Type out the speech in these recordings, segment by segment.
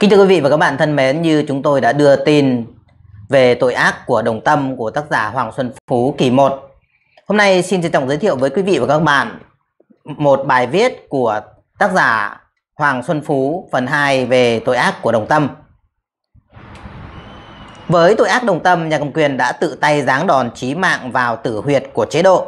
Kính thưa quý vị và các bạn thân mến, như chúng tôi đã đưa tin về tội ác của đồng tâm của tác giả Hoàng Xuân Phú kỳ 1. Hôm nay xin trân trọng giới thiệu với quý vị và các bạn một bài viết của tác giả Hoàng Xuân Phú phần 2 về tội ác của đồng tâm. Với tội ác đồng tâm, nhà cầm quyền đã tự tay giáng đòn chí mạng vào tử huyệt của chế độ.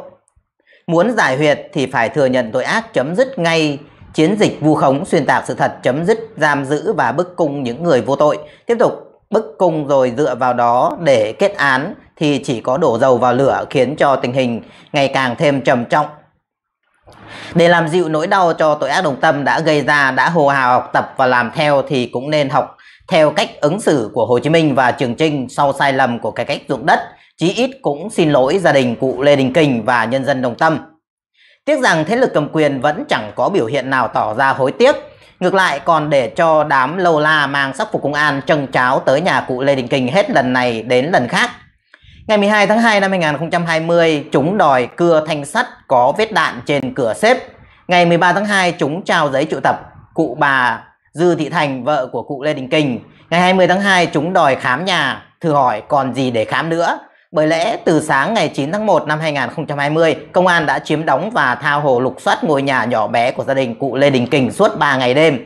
Muốn giải huyệt thì phải thừa nhận tội ác chấm dứt ngay Chiến dịch vu khống xuyên tạc sự thật chấm dứt giam giữ và bức cung những người vô tội. Tiếp tục bức cung rồi dựa vào đó để kết án thì chỉ có đổ dầu vào lửa khiến cho tình hình ngày càng thêm trầm trọng. Để làm dịu nỗi đau cho tội ác đồng tâm đã gây ra đã hồ hào học tập và làm theo thì cũng nên học theo cách ứng xử của Hồ Chí Minh và Trường Trinh sau sai lầm của cải cách ruộng đất, chí ít cũng xin lỗi gia đình cụ Lê Đình Kình và nhân dân Đồng Tâm. Tiếc rằng thế lực cầm quyền vẫn chẳng có biểu hiện nào tỏ ra hối tiếc, ngược lại còn để cho đám lâu la mang sắc phục công an trần cháo tới nhà cụ Lê Đình Kình hết lần này đến lần khác. Ngày 12 tháng 2 năm 2020, chúng đòi cưa thanh sắt có vết đạn trên cửa xếp. Ngày 13 tháng 2, chúng trao giấy triệu tập cụ bà Dư Thị Thành, vợ của cụ Lê Đình Kình. Ngày 20 tháng 2, chúng đòi khám nhà, thử hỏi còn gì để khám nữa. Bởi lẽ từ sáng ngày 9 tháng 1 năm 2020, công an đã chiếm đóng và thao hồ lục soát ngôi nhà nhỏ bé của gia đình cụ Lê Đình Kình suốt 3 ngày đêm.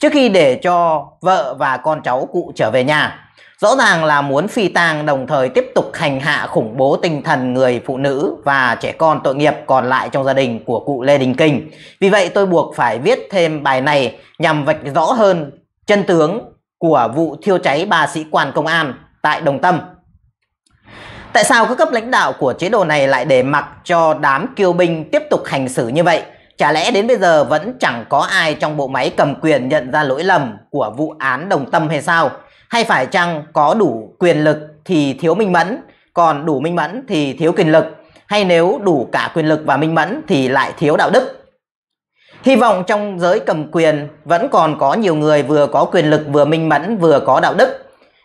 Trước khi để cho vợ và con cháu cụ trở về nhà, rõ ràng là muốn phi tang đồng thời tiếp tục hành hạ khủng bố tinh thần người phụ nữ và trẻ con tội nghiệp còn lại trong gia đình của cụ Lê Đình Kình. Vì vậy tôi buộc phải viết thêm bài này nhằm vạch rõ hơn chân tướng của vụ thiêu cháy ba sĩ quan công an tại Đồng Tâm. Tại sao các cấp lãnh đạo của chế độ này lại để mặc cho đám kiêu binh tiếp tục hành xử như vậy? Chả lẽ đến bây giờ vẫn chẳng có ai trong bộ máy cầm quyền nhận ra lỗi lầm của vụ án đồng tâm hay sao? Hay phải chăng có đủ quyền lực thì thiếu minh mẫn, còn đủ minh mẫn thì thiếu quyền lực? Hay nếu đủ cả quyền lực và minh mẫn thì lại thiếu đạo đức? Hy vọng trong giới cầm quyền vẫn còn có nhiều người vừa có quyền lực vừa minh mẫn vừa có đạo đức.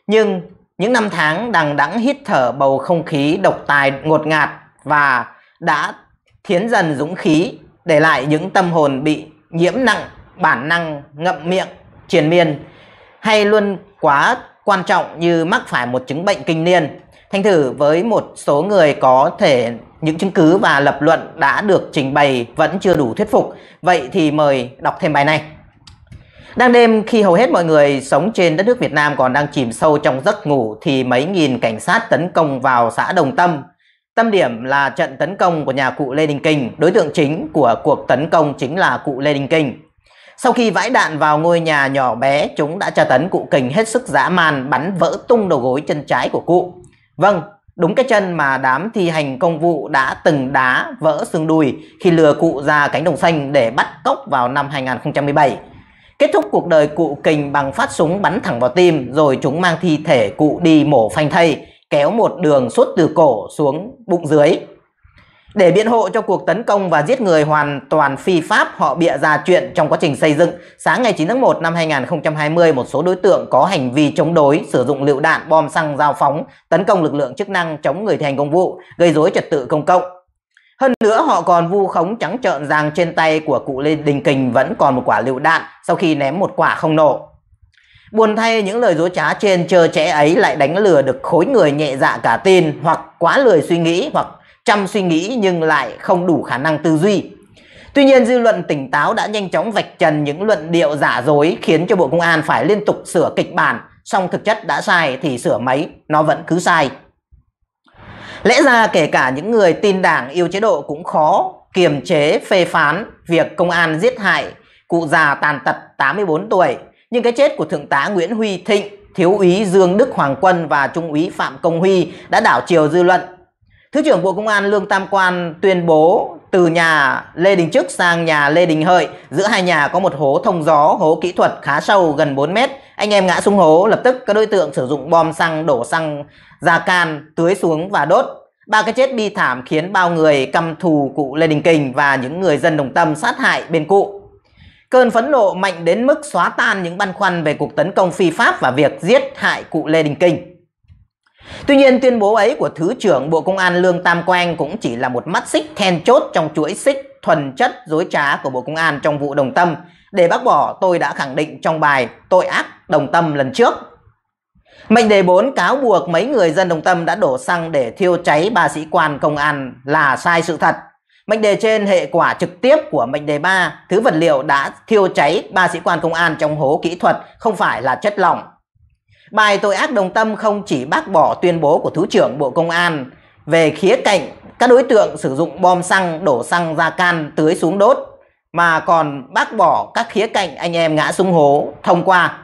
Nhưng những năm tháng đằng đẵng hít thở bầu không khí độc tài ngột ngạt và đã thiến dần dũng khí, để lại những tâm hồn bị nhiễm nặng bản năng ngậm miệng triền miên hay luôn quá quan trọng như mắc phải một chứng bệnh kinh niên. Thanh thử với một số người có thể những chứng cứ và lập luận đã được trình bày vẫn chưa đủ thuyết phục. Vậy thì mời đọc thêm bài này. Đang đêm khi hầu hết mọi người sống trên đất nước Việt Nam còn đang chìm sâu trong giấc ngủ thì mấy nghìn cảnh sát tấn công vào xã Đồng Tâm. Tâm điểm là trận tấn công của nhà cụ Lê Đình Kình, đối tượng chính của cuộc tấn công chính là cụ Lê Đình Kình. Sau khi vãi đạn vào ngôi nhà nhỏ bé, chúng đã tra tấn cụ Kình hết sức dã man bắn vỡ tung đầu gối chân trái của cụ. Vâng, đúng cái chân mà đám thi hành công vụ đã từng đá vỡ xương đùi khi lừa cụ ra cánh đồng xanh để bắt cóc vào năm 2017. Kết thúc cuộc đời cụ Kình bằng phát súng bắn thẳng vào tim rồi chúng mang thi thể cụ đi mổ phanh thây, kéo một đường suốt từ cổ xuống bụng dưới. Để biện hộ cho cuộc tấn công và giết người hoàn toàn phi pháp, họ bịa ra chuyện trong quá trình xây dựng. Sáng ngày 9 tháng 1 năm 2020, một số đối tượng có hành vi chống đối, sử dụng lựu đạn, bom xăng, dao phóng, tấn công lực lượng chức năng chống người thi hành công vụ, gây rối trật tự công cộng. Hơn nữa họ còn vu khống trắng trợn rằng trên tay của cụ Lê Đình Kình vẫn còn một quả lựu đạn sau khi ném một quả không nổ. Buồn thay những lời dối trá trên trơ trẽ ấy lại đánh lừa được khối người nhẹ dạ cả tin hoặc quá lười suy nghĩ hoặc chăm suy nghĩ nhưng lại không đủ khả năng tư duy. Tuy nhiên dư luận tỉnh táo đã nhanh chóng vạch trần những luận điệu giả dối khiến cho Bộ Công an phải liên tục sửa kịch bản, song thực chất đã sai thì sửa mấy, nó vẫn cứ sai. Lẽ ra kể cả những người tin đảng yêu chế độ cũng khó kiềm chế phê phán việc công an giết hại cụ già tàn tật 84 tuổi. Nhưng cái chết của Thượng tá Nguyễn Huy Thịnh, Thiếu úy Dương Đức Hoàng Quân và Trung úy Phạm Công Huy đã đảo chiều dư luận. Thứ trưởng Bộ Công an Lương Tam Quan tuyên bố từ nhà Lê Đình Trức sang nhà Lê Đình Hợi. Giữa hai nhà có một hố thông gió, hố kỹ thuật khá sâu gần 4 mét. Anh em ngã xuống hố, lập tức các đối tượng sử dụng bom xăng đổ xăng ra can, tưới xuống và đốt. Ba cái chết bi thảm khiến bao người căm thù cụ Lê Đình Kình và những người dân đồng tâm sát hại bên cụ. Cơn phẫn nộ mạnh đến mức xóa tan những băn khoăn về cuộc tấn công phi pháp và việc giết hại cụ Lê Đình Kình. Tuy nhiên tuyên bố ấy của Thứ trưởng Bộ Công an Lương Tam Quang cũng chỉ là một mắt xích then chốt trong chuỗi xích thuần chất dối trá của Bộ Công an trong vụ đồng tâm để bác bỏ tôi đã khẳng định trong bài tội ác đồng tâm lần trước. Mệnh đề 4 cáo buộc mấy người dân đồng tâm đã đổ xăng để thiêu cháy ba sĩ quan công an là sai sự thật. Mệnh đề trên hệ quả trực tiếp của mệnh đề 3, thứ vật liệu đã thiêu cháy ba sĩ quan công an trong hố kỹ thuật không phải là chất lỏng Bài tội ác đồng tâm không chỉ bác bỏ tuyên bố của Thứ trưởng Bộ Công an về khía cạnh các đối tượng sử dụng bom xăng đổ xăng ra can tưới xuống đốt mà còn bác bỏ các khía cạnh anh em ngã xuống hố thông qua.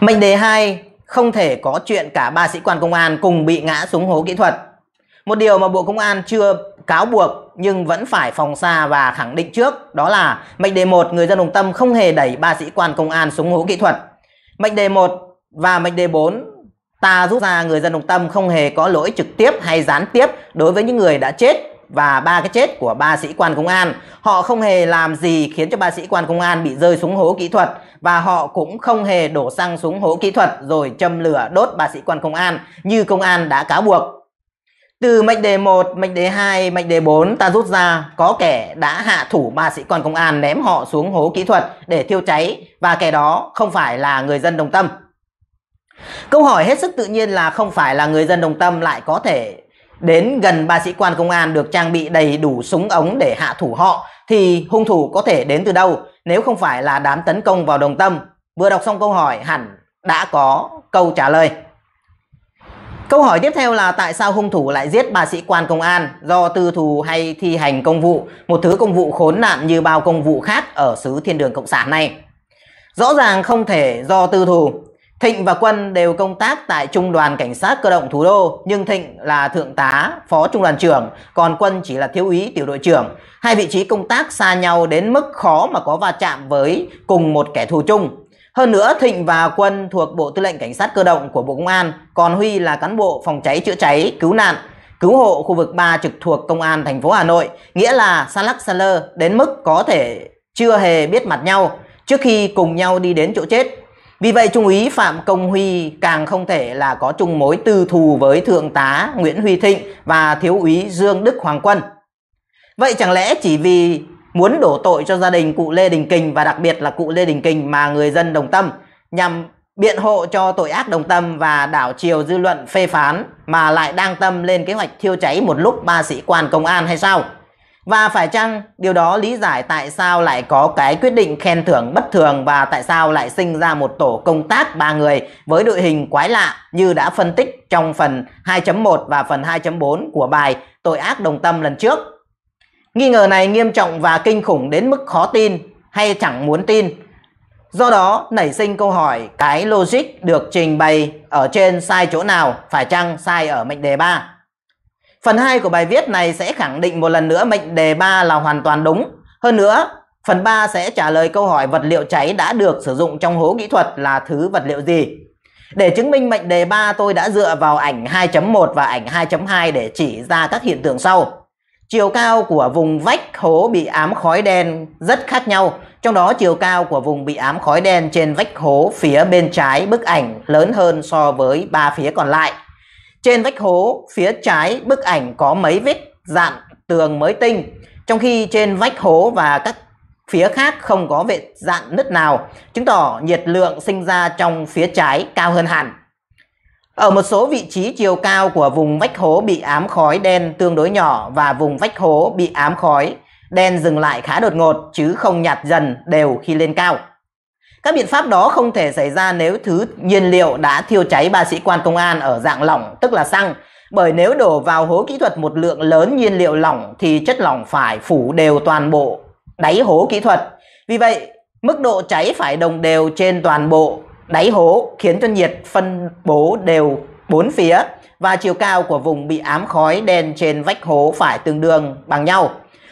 Mệnh đề 2 không thể có chuyện cả ba sĩ quan công an cùng bị ngã xuống hố kỹ thuật. Một điều mà Bộ Công an chưa cáo buộc nhưng vẫn phải phòng xa và khẳng định trước đó là mệnh đề 1 người dân đồng tâm không hề đẩy ba sĩ quan công an xuống hố kỹ thuật. Mệnh đề 1 và mệnh đề 4 ta rút ra người dân đồng tâm không hề có lỗi trực tiếp hay gián tiếp đối với những người đã chết và ba cái chết của ba sĩ quan công an. Họ không hề làm gì khiến cho ba sĩ quan công an bị rơi xuống hố kỹ thuật và họ cũng không hề đổ xăng xuống hố kỹ thuật rồi châm lửa đốt ba sĩ quan công an như công an đã cáo buộc. Từ mệnh đề 1, mệnh đề 2, mệnh đề 4 ta rút ra có kẻ đã hạ thủ ba sĩ quan công an ném họ xuống hố kỹ thuật để thiêu cháy và kẻ đó không phải là người dân đồng tâm. Câu hỏi hết sức tự nhiên là không phải là người dân đồng tâm lại có thể đến gần ba sĩ quan công an được trang bị đầy đủ súng ống để hạ thủ họ thì hung thủ có thể đến từ đâu nếu không phải là đám tấn công vào đồng tâm. Vừa đọc xong câu hỏi hẳn đã có câu trả lời. Câu hỏi tiếp theo là tại sao hung thủ lại giết ba sĩ quan công an do tư thù hay thi hành công vụ, một thứ công vụ khốn nạn như bao công vụ khác ở xứ thiên đường cộng sản này. Rõ ràng không thể do tư thù, Thịnh và Quân đều công tác tại Trung đoàn Cảnh sát Cơ động Thủ đô, nhưng Thịnh là thượng tá, phó trung đoàn trưởng, còn Quân chỉ là thiếu úy tiểu đội trưởng. Hai vị trí công tác xa nhau đến mức khó mà có va chạm với cùng một kẻ thù chung. Hơn nữa, Thịnh và Quân thuộc Bộ Tư lệnh Cảnh sát Cơ động của Bộ Công an, còn Huy là cán bộ phòng cháy chữa cháy, cứu nạn, cứu hộ khu vực 3 trực thuộc Công an thành phố Hà Nội, nghĩa là xa lắc xa lơ đến mức có thể chưa hề biết mặt nhau trước khi cùng nhau đi đến chỗ chết vì vậy Trung úy Phạm Công Huy càng không thể là có chung mối tư thù với Thượng tá Nguyễn Huy Thịnh và Thiếu úy Dương Đức Hoàng Quân. Vậy chẳng lẽ chỉ vì muốn đổ tội cho gia đình cụ Lê Đình Kình và đặc biệt là cụ Lê Đình Kình mà người dân đồng tâm nhằm biện hộ cho tội ác đồng tâm và đảo chiều dư luận phê phán mà lại đang tâm lên kế hoạch thiêu cháy một lúc ba sĩ quan công an hay sao? Và phải chăng điều đó lý giải tại sao lại có cái quyết định khen thưởng bất thường và tại sao lại sinh ra một tổ công tác ba người với đội hình quái lạ như đã phân tích trong phần 2.1 và phần 2.4 của bài Tội ác đồng tâm lần trước. Nghi ngờ này nghiêm trọng và kinh khủng đến mức khó tin hay chẳng muốn tin. Do đó nảy sinh câu hỏi cái logic được trình bày ở trên sai chỗ nào, phải chăng sai ở mệnh đề 3? Phần 2 của bài viết này sẽ khẳng định một lần nữa mệnh đề 3 là hoàn toàn đúng. Hơn nữa, phần 3 sẽ trả lời câu hỏi vật liệu cháy đã được sử dụng trong hố kỹ thuật là thứ vật liệu gì. Để chứng minh mệnh đề 3 tôi đã dựa vào ảnh 2.1 và ảnh 2.2 để chỉ ra các hiện tượng sau. Chiều cao của vùng vách hố bị ám khói đen rất khác nhau, trong đó chiều cao của vùng bị ám khói đen trên vách hố phía bên trái bức ảnh lớn hơn so với ba phía còn lại. Trên vách hố phía trái bức ảnh có mấy vết dạn tường mới tinh, trong khi trên vách hố và các phía khác không có vết dạn nứt nào, chứng tỏ nhiệt lượng sinh ra trong phía trái cao hơn hẳn. Ở một số vị trí chiều cao của vùng vách hố bị ám khói đen tương đối nhỏ và vùng vách hố bị ám khói đen dừng lại khá đột ngột chứ không nhạt dần đều khi lên cao. Các biện pháp đó không thể xảy ra nếu thứ nhiên liệu đã thiêu cháy ba sĩ quan công an ở dạng lỏng, tức là xăng. Bởi nếu đổ vào hố kỹ thuật một lượng lớn nhiên liệu lỏng thì chất lỏng phải phủ đều toàn bộ đáy hố kỹ thuật. Vì vậy, mức độ cháy phải đồng đều trên toàn bộ đáy hố khiến cho nhiệt phân bố đều bốn phía và chiều cao của vùng bị ám khói đen trên vách hố phải tương đương bằng nhau.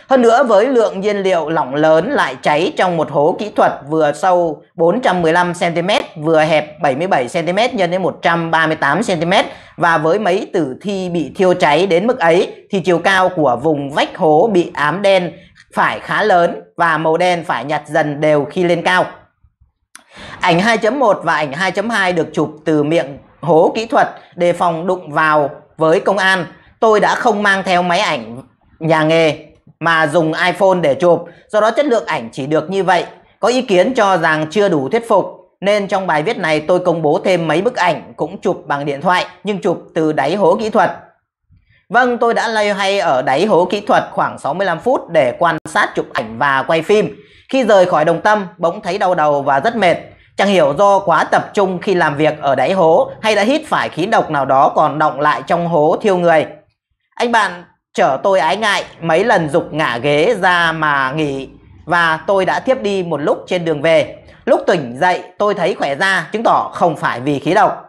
Hơn nữa với lượng nhiên liệu lỏng lớn lại cháy trong một hố kỹ thuật vừa sâu 415 cm, vừa hẹp 77 cm x 138 cm và với mấy tử thi bị thiêu cháy đến mức ấy thì chiều cao của vùng vách hố bị ám đen phải khá lớn và màu đen phải nhạt dần đều khi lên cao. Ảnh 2.1 và ảnh 2.2 được chụp từ miệng hố kỹ thuật đề phòng đụng vào với công an. Tôi đã không mang theo máy ảnh nhà nghề mà dùng iPhone để chụp, do đó chất lượng ảnh chỉ được như vậy. Có ý kiến cho rằng chưa đủ thuyết phục, nên trong bài viết này tôi công bố thêm mấy bức ảnh cũng chụp bằng điện thoại, nhưng chụp từ đáy hố kỹ thuật. Vâng, tôi đã lay hay ở đáy hố kỹ thuật khoảng 65 phút để quan sát chụp ảnh và quay phim. Khi rời khỏi đồng tâm, bỗng thấy đau đầu và rất mệt. Chẳng hiểu do quá tập trung khi làm việc ở đáy hố hay đã hít phải khí độc nào đó còn động lại trong hố thiêu người. Anh bạn chở tôi ái ngại mấy lần dục ngả ghế ra mà nghỉ và tôi đã tiếp đi một lúc trên đường về. Lúc tỉnh dậy tôi thấy khỏe ra chứng tỏ không phải vì khí độc.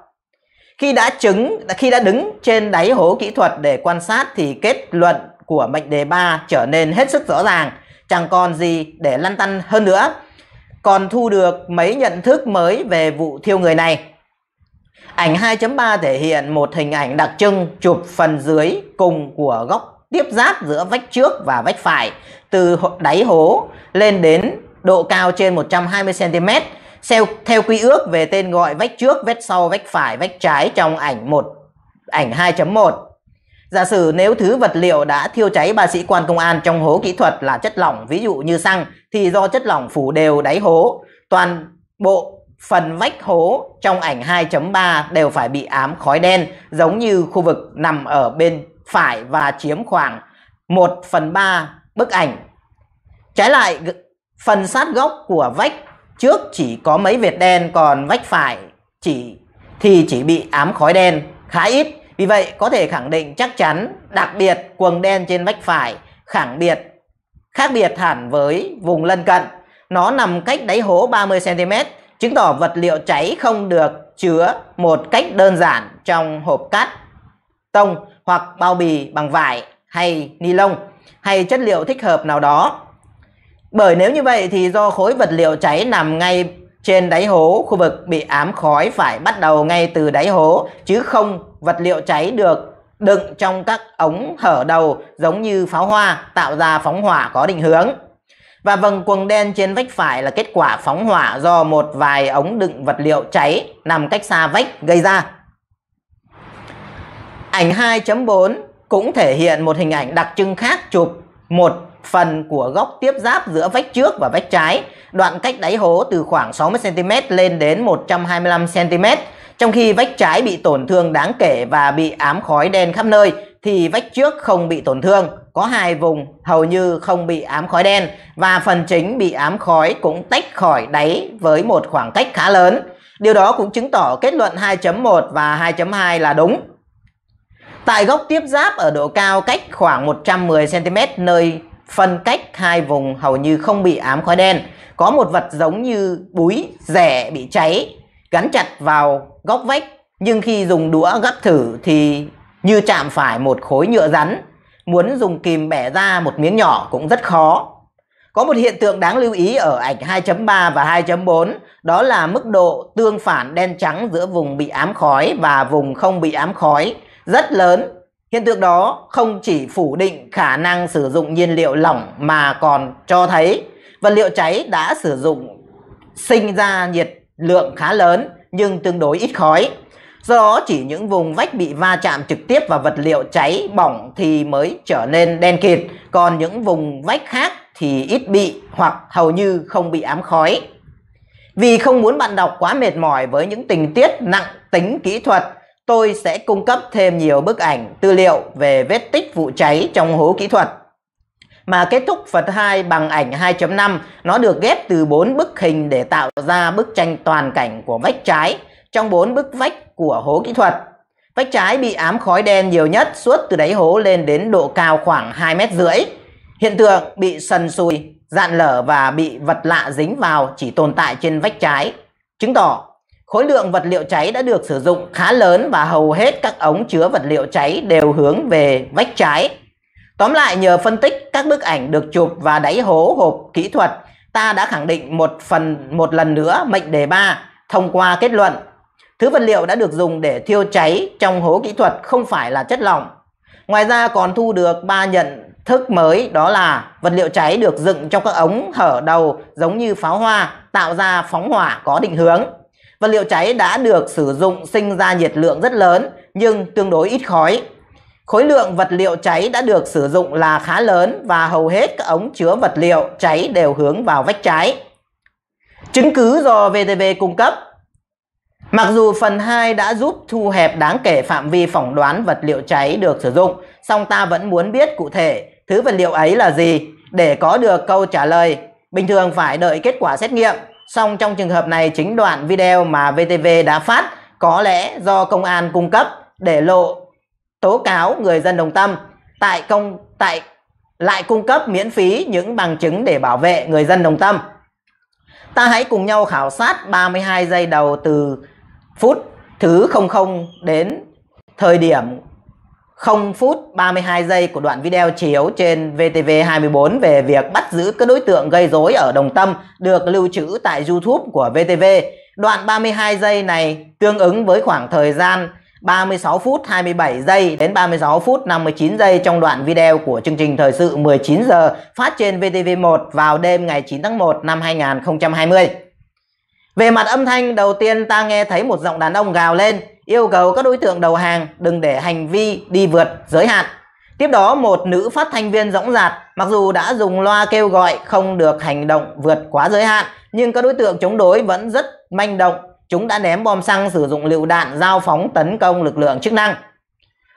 Khi đã chứng khi đã đứng trên đáy hố kỹ thuật để quan sát thì kết luận của mệnh đề 3 trở nên hết sức rõ ràng, chẳng còn gì để lăn tăn hơn nữa. Còn thu được mấy nhận thức mới về vụ thiêu người này. Ảnh 2.3 thể hiện một hình ảnh đặc trưng chụp phần dưới cùng của góc tiếp giáp giữa vách trước và vách phải từ đáy hố lên đến độ cao trên 120 cm theo, theo quy ước về tên gọi vách trước, vách sau, vách phải, vách trái trong ảnh 1 ảnh 2.1. Giả sử nếu thứ vật liệu đã thiêu cháy ba sĩ quan công an trong hố kỹ thuật là chất lỏng ví dụ như xăng thì do chất lỏng phủ đều đáy hố, toàn bộ phần vách hố trong ảnh 2.3 đều phải bị ám khói đen giống như khu vực nằm ở bên phải và chiếm khoảng 1 phần 3 bức ảnh. Trái lại, phần sát góc của vách trước chỉ có mấy vệt đen còn vách phải chỉ thì chỉ bị ám khói đen khá ít. Vì vậy có thể khẳng định chắc chắn đặc biệt quần đen trên vách phải khẳng biệt khác biệt hẳn với vùng lân cận. Nó nằm cách đáy hố 30 cm, chứng tỏ vật liệu cháy không được chứa một cách đơn giản trong hộp cát tông hoặc bao bì bằng vải hay ni lông hay chất liệu thích hợp nào đó. Bởi nếu như vậy thì do khối vật liệu cháy nằm ngay trên đáy hố, khu vực bị ám khói phải bắt đầu ngay từ đáy hố chứ không vật liệu cháy được đựng trong các ống hở đầu giống như pháo hoa tạo ra phóng hỏa có định hướng. Và vầng quầng đen trên vách phải là kết quả phóng hỏa do một vài ống đựng vật liệu cháy nằm cách xa vách gây ra. Ảnh 2.4 cũng thể hiện một hình ảnh đặc trưng khác chụp một phần của góc tiếp giáp giữa vách trước và vách trái, đoạn cách đáy hố từ khoảng 60cm lên đến 125cm, trong khi vách trái bị tổn thương đáng kể và bị ám khói đen khắp nơi, thì vách trước không bị tổn thương, có hai vùng hầu như không bị ám khói đen và phần chính bị ám khói cũng tách khỏi đáy với một khoảng cách khá lớn. Điều đó cũng chứng tỏ kết luận 2.1 và 2.2 là đúng. Tại gốc tiếp giáp ở độ cao cách khoảng 110cm nơi phân cách hai vùng hầu như không bị ám khói đen. Có một vật giống như búi, rẻ bị cháy, gắn chặt vào góc vách. Nhưng khi dùng đũa gấp thử thì như chạm phải một khối nhựa rắn. Muốn dùng kìm bẻ ra một miếng nhỏ cũng rất khó. Có một hiện tượng đáng lưu ý ở ảnh 2.3 và 2.4 đó là mức độ tương phản đen trắng giữa vùng bị ám khói và vùng không bị ám khói rất lớn. Hiện tượng đó không chỉ phủ định khả năng sử dụng nhiên liệu lỏng mà còn cho thấy vật liệu cháy đã sử dụng sinh ra nhiệt lượng khá lớn nhưng tương đối ít khói. Do đó chỉ những vùng vách bị va chạm trực tiếp vào vật liệu cháy bỏng thì mới trở nên đen kịt, còn những vùng vách khác thì ít bị hoặc hầu như không bị ám khói. Vì không muốn bạn đọc quá mệt mỏi với những tình tiết nặng tính kỹ thuật tôi sẽ cung cấp thêm nhiều bức ảnh, tư liệu về vết tích vụ cháy trong hố kỹ thuật. Mà kết thúc phần 2 bằng ảnh 2.5, nó được ghép từ 4 bức hình để tạo ra bức tranh toàn cảnh của vách trái trong 4 bức vách của hố kỹ thuật. Vách trái bị ám khói đen nhiều nhất suốt từ đáy hố lên đến độ cao khoảng 2 mét rưỡi. Hiện tượng bị sần sùi, dạn lở và bị vật lạ dính vào chỉ tồn tại trên vách trái, chứng tỏ Khối lượng vật liệu cháy đã được sử dụng khá lớn và hầu hết các ống chứa vật liệu cháy đều hướng về vách trái. Tóm lại nhờ phân tích các bức ảnh được chụp và đáy hố hộp kỹ thuật, ta đã khẳng định một phần một lần nữa mệnh đề 3 thông qua kết luận thứ vật liệu đã được dùng để thiêu cháy trong hố kỹ thuật không phải là chất lỏng. Ngoài ra còn thu được ba nhận thức mới đó là vật liệu cháy được dựng trong các ống hở đầu giống như pháo hoa tạo ra phóng hỏa có định hướng. Vật liệu cháy đã được sử dụng sinh ra nhiệt lượng rất lớn nhưng tương đối ít khói. Khối lượng vật liệu cháy đã được sử dụng là khá lớn và hầu hết các ống chứa vật liệu cháy đều hướng vào vách trái. Chứng cứ do VTV cung cấp Mặc dù phần 2 đã giúp thu hẹp đáng kể phạm vi phỏng đoán vật liệu cháy được sử dụng, song ta vẫn muốn biết cụ thể thứ vật liệu ấy là gì để có được câu trả lời. Bình thường phải đợi kết quả xét nghiệm Song trong trường hợp này chính đoạn video mà VTV đã phát có lẽ do công an cung cấp để lộ tố cáo người dân Đồng Tâm tại công tại lại cung cấp miễn phí những bằng chứng để bảo vệ người dân Đồng Tâm. Ta hãy cùng nhau khảo sát 32 giây đầu từ phút thứ 00 đến thời điểm 0 phút 32 giây của đoạn video chiếu trên VTV24 về việc bắt giữ các đối tượng gây rối ở Đồng Tâm được lưu trữ tại YouTube của VTV. Đoạn 32 giây này tương ứng với khoảng thời gian 36 phút 27 giây đến 36 phút 59 giây trong đoạn video của chương trình thời sự 19 giờ phát trên VTV1 vào đêm ngày 9 tháng 1 năm 2020. Về mặt âm thanh, đầu tiên ta nghe thấy một giọng đàn ông gào lên yêu cầu các đối tượng đầu hàng đừng để hành vi đi vượt giới hạn. Tiếp đó, một nữ phát thanh viên dõng dạc, mặc dù đã dùng loa kêu gọi không được hành động vượt quá giới hạn, nhưng các đối tượng chống đối vẫn rất manh động. Chúng đã ném bom xăng, sử dụng lựu đạn, giao phóng tấn công lực lượng chức năng.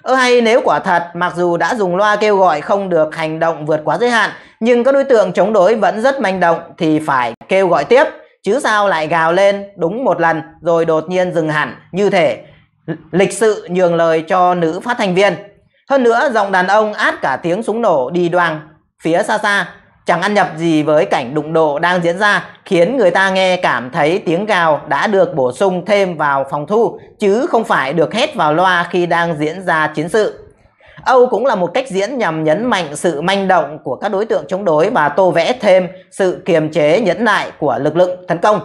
Ơ hay nếu quả thật, mặc dù đã dùng loa kêu gọi không được hành động vượt quá giới hạn, nhưng các đối tượng chống đối vẫn rất manh động thì phải kêu gọi tiếp. Chứ sao lại gào lên đúng một lần rồi đột nhiên dừng hẳn như thể lịch sự nhường lời cho nữ phát thanh viên. Hơn nữa, giọng đàn ông át cả tiếng súng nổ đi đoàng phía xa xa, chẳng ăn nhập gì với cảnh đụng độ đang diễn ra, khiến người ta nghe cảm thấy tiếng gào đã được bổ sung thêm vào phòng thu, chứ không phải được hết vào loa khi đang diễn ra chiến sự. Âu cũng là một cách diễn nhằm nhấn mạnh sự manh động của các đối tượng chống đối và tô vẽ thêm sự kiềm chế nhẫn nại của lực lượng tấn công.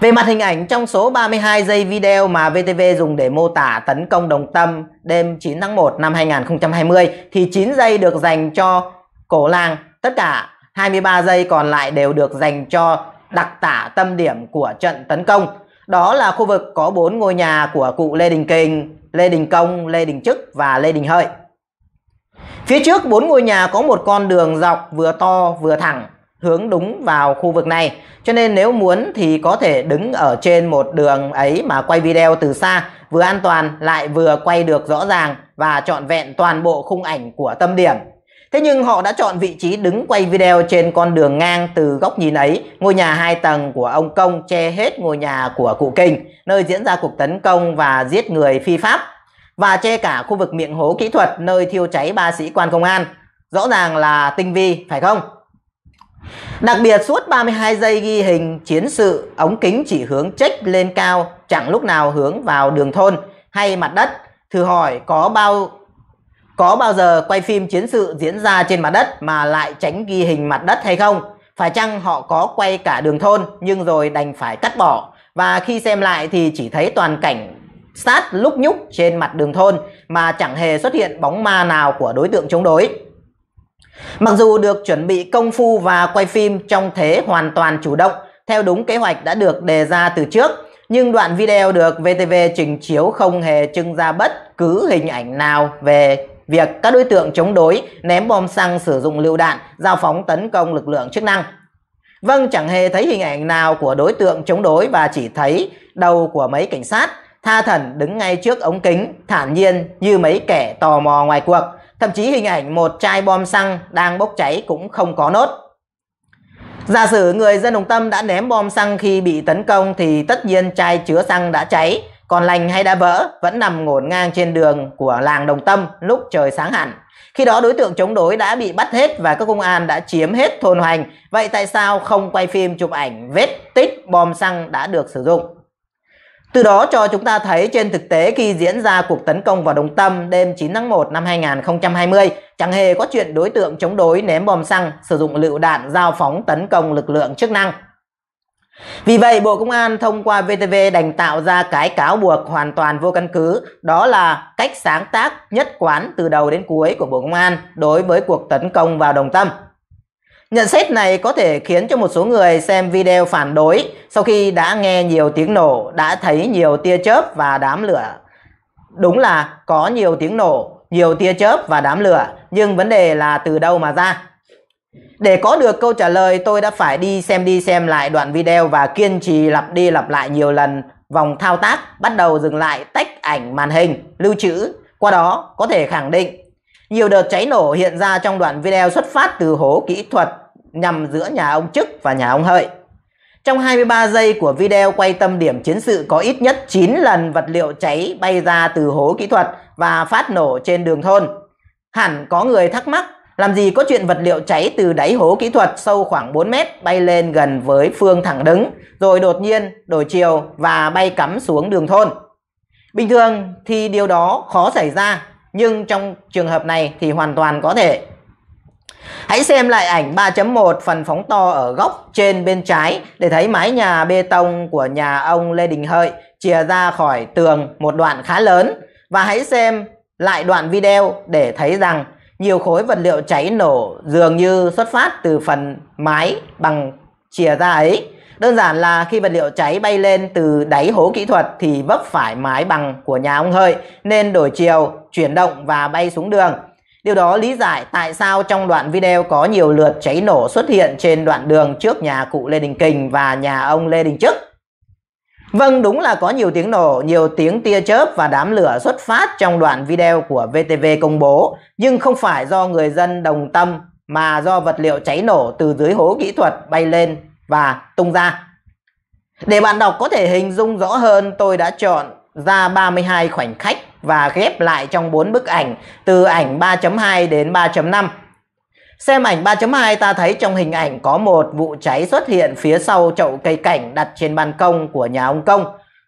Về mặt hình ảnh trong số 32 giây video mà VTV dùng để mô tả tấn công đồng tâm đêm 9 tháng 1 năm 2020 thì 9 giây được dành cho cổ làng. Tất cả 23 giây còn lại đều được dành cho đặc tả tâm điểm của trận tấn công. Đó là khu vực có 4 ngôi nhà của cụ Lê Đình Kình, Lê Đình Công, Lê Đình Chức và Lê Đình Hợi. Phía trước bốn ngôi nhà có một con đường dọc vừa to vừa thẳng hướng đúng vào khu vực này cho nên nếu muốn thì có thể đứng ở trên một đường ấy mà quay video từ xa vừa an toàn lại vừa quay được rõ ràng và trọn vẹn toàn bộ khung ảnh của tâm điểm Thế nhưng họ đã chọn vị trí đứng quay video trên con đường ngang từ góc nhìn ấy, ngôi nhà hai tầng của ông Công che hết ngôi nhà của cụ Kinh, nơi diễn ra cuộc tấn công và giết người phi pháp, và che cả khu vực miệng hố kỹ thuật nơi thiêu cháy ba sĩ quan công an. Rõ ràng là tinh vi, phải không? Đặc biệt suốt 32 giây ghi hình chiến sự, ống kính chỉ hướng check lên cao, chẳng lúc nào hướng vào đường thôn hay mặt đất. Thử hỏi có bao có bao giờ quay phim chiến sự diễn ra trên mặt đất mà lại tránh ghi hình mặt đất hay không? Phải chăng họ có quay cả đường thôn nhưng rồi đành phải cắt bỏ và khi xem lại thì chỉ thấy toàn cảnh sát lúc nhúc trên mặt đường thôn mà chẳng hề xuất hiện bóng ma nào của đối tượng chống đối. Mặc dù được chuẩn bị công phu và quay phim trong thế hoàn toàn chủ động theo đúng kế hoạch đã được đề ra từ trước, nhưng đoạn video được VTV trình chiếu không hề trưng ra bất cứ hình ảnh nào về việc các đối tượng chống đối ném bom xăng sử dụng lựu đạn, giao phóng tấn công lực lượng chức năng. Vâng, chẳng hề thấy hình ảnh nào của đối tượng chống đối và chỉ thấy đầu của mấy cảnh sát tha thần đứng ngay trước ống kính, thản nhiên như mấy kẻ tò mò ngoài cuộc. Thậm chí hình ảnh một chai bom xăng đang bốc cháy cũng không có nốt. Giả sử người dân Đồng Tâm đã ném bom xăng khi bị tấn công thì tất nhiên chai chứa xăng đã cháy, còn lành hay đã vỡ vẫn nằm ngổn ngang trên đường của làng Đồng Tâm lúc trời sáng hẳn. Khi đó đối tượng chống đối đã bị bắt hết và các công an đã chiếm hết thôn hoành. Vậy tại sao không quay phim chụp ảnh vết tích bom xăng đã được sử dụng? Từ đó cho chúng ta thấy trên thực tế khi diễn ra cuộc tấn công vào Đồng Tâm đêm 9 tháng 1 năm 2020, chẳng hề có chuyện đối tượng chống đối ném bom xăng, sử dụng lựu đạn, giao phóng tấn công lực lượng chức năng. Vì vậy, Bộ Công an thông qua VTV đành tạo ra cái cáo buộc hoàn toàn vô căn cứ, đó là cách sáng tác nhất quán từ đầu đến cuối của Bộ Công an đối với cuộc tấn công vào Đồng Tâm. Nhận xét này có thể khiến cho một số người xem video phản đối sau khi đã nghe nhiều tiếng nổ, đã thấy nhiều tia chớp và đám lửa. Đúng là có nhiều tiếng nổ, nhiều tia chớp và đám lửa, nhưng vấn đề là từ đâu mà ra? Để có được câu trả lời, tôi đã phải đi xem đi xem lại đoạn video và kiên trì lặp đi lặp lại nhiều lần vòng thao tác, bắt đầu dừng lại tách ảnh màn hình, lưu trữ. Qua đó có thể khẳng định nhiều đợt cháy nổ hiện ra trong đoạn video xuất phát từ hố kỹ thuật nằm giữa nhà ông Chức và nhà ông Hợi. Trong 23 giây của video quay tâm điểm chiến sự có ít nhất 9 lần vật liệu cháy bay ra từ hố kỹ thuật và phát nổ trên đường thôn. Hẳn có người thắc mắc làm gì có chuyện vật liệu cháy từ đáy hố kỹ thuật sâu khoảng 4 mét bay lên gần với phương thẳng đứng, rồi đột nhiên đổi chiều và bay cắm xuống đường thôn. Bình thường thì điều đó khó xảy ra nhưng trong trường hợp này thì hoàn toàn có thể Hãy xem lại ảnh 3.1 phần phóng to ở góc trên bên trái để thấy mái nhà bê tông của nhà ông Lê Đình Hợi chìa ra khỏi tường một đoạn khá lớn. Và hãy xem lại đoạn video để thấy rằng nhiều khối vật liệu cháy nổ dường như xuất phát từ phần mái bằng chìa ra ấy. Đơn giản là khi vật liệu cháy bay lên từ đáy hố kỹ thuật thì vấp phải mái bằng của nhà ông hơi nên đổi chiều, chuyển động và bay xuống đường. Điều đó lý giải tại sao trong đoạn video có nhiều lượt cháy nổ xuất hiện trên đoạn đường trước nhà cụ Lê Đình Kình và nhà ông Lê Đình Trức. Vâng, đúng là có nhiều tiếng nổ, nhiều tiếng tia chớp và đám lửa xuất phát trong đoạn video của VTV công bố, nhưng không phải do người dân đồng tâm mà do vật liệu cháy nổ từ dưới hố kỹ thuật bay lên và tung ra. Để bạn đọc có thể hình dung rõ hơn, tôi đã chọn ra 32 khoảnh khắc và ghép lại trong 4 bức ảnh từ ảnh 3.2 đến 3.5. Xem ảnh 3.2 ta thấy trong hình ảnh có một vụ cháy xuất hiện phía sau chậu cây cảnh đặt trên ban công của nhà ông Công.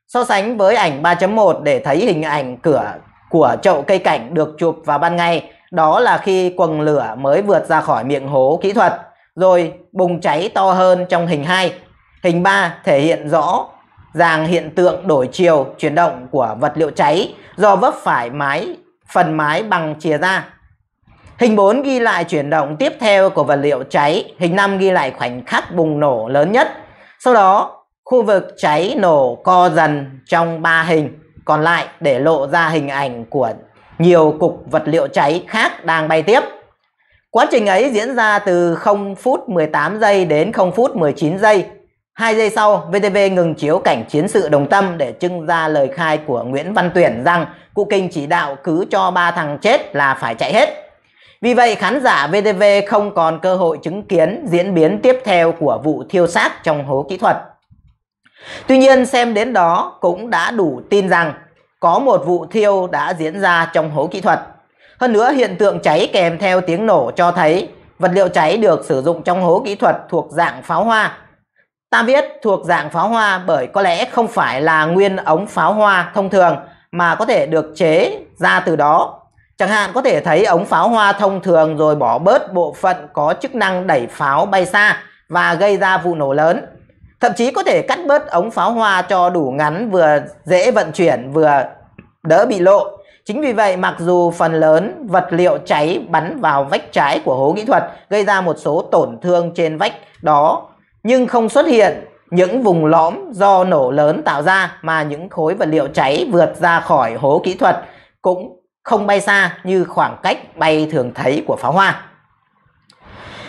So sánh với ảnh 3.1 để thấy hình ảnh cửa của chậu cây cảnh được chụp vào ban ngày, đó là khi quần lửa mới vượt ra khỏi miệng hố kỹ thuật rồi bùng cháy to hơn trong hình 2. Hình 3 thể hiện rõ ràng hiện tượng đổi chiều chuyển động của vật liệu cháy do vấp phải mái phần mái bằng chìa ra. Hình 4 ghi lại chuyển động tiếp theo của vật liệu cháy, hình 5 ghi lại khoảnh khắc bùng nổ lớn nhất. Sau đó, khu vực cháy nổ co dần trong 3 hình còn lại để lộ ra hình ảnh của nhiều cục vật liệu cháy khác đang bay tiếp. Quá trình ấy diễn ra từ 0 phút 18 giây đến 0 phút 19 giây. Hai giây sau, VTV ngừng chiếu cảnh chiến sự đồng tâm để trưng ra lời khai của Nguyễn Văn Tuyển rằng cụ Kinh chỉ đạo cứ cho ba thằng chết là phải chạy hết. Vì vậy, khán giả VTV không còn cơ hội chứng kiến diễn biến tiếp theo của vụ thiêu xác trong hố kỹ thuật. Tuy nhiên, xem đến đó cũng đã đủ tin rằng có một vụ thiêu đã diễn ra trong hố kỹ thuật. Hơn nữa, hiện tượng cháy kèm theo tiếng nổ cho thấy vật liệu cháy được sử dụng trong hố kỹ thuật thuộc dạng pháo hoa. Ta viết thuộc dạng pháo hoa bởi có lẽ không phải là nguyên ống pháo hoa thông thường mà có thể được chế ra từ đó. Chẳng hạn có thể thấy ống pháo hoa thông thường rồi bỏ bớt bộ phận có chức năng đẩy pháo bay xa và gây ra vụ nổ lớn. Thậm chí có thể cắt bớt ống pháo hoa cho đủ ngắn vừa dễ vận chuyển vừa đỡ bị lộ. Chính vì vậy, mặc dù phần lớn vật liệu cháy bắn vào vách trái của hố kỹ thuật gây ra một số tổn thương trên vách đó, nhưng không xuất hiện những vùng lõm do nổ lớn tạo ra mà những khối vật liệu cháy vượt ra khỏi hố kỹ thuật cũng không bay xa như khoảng cách bay thường thấy của pháo hoa.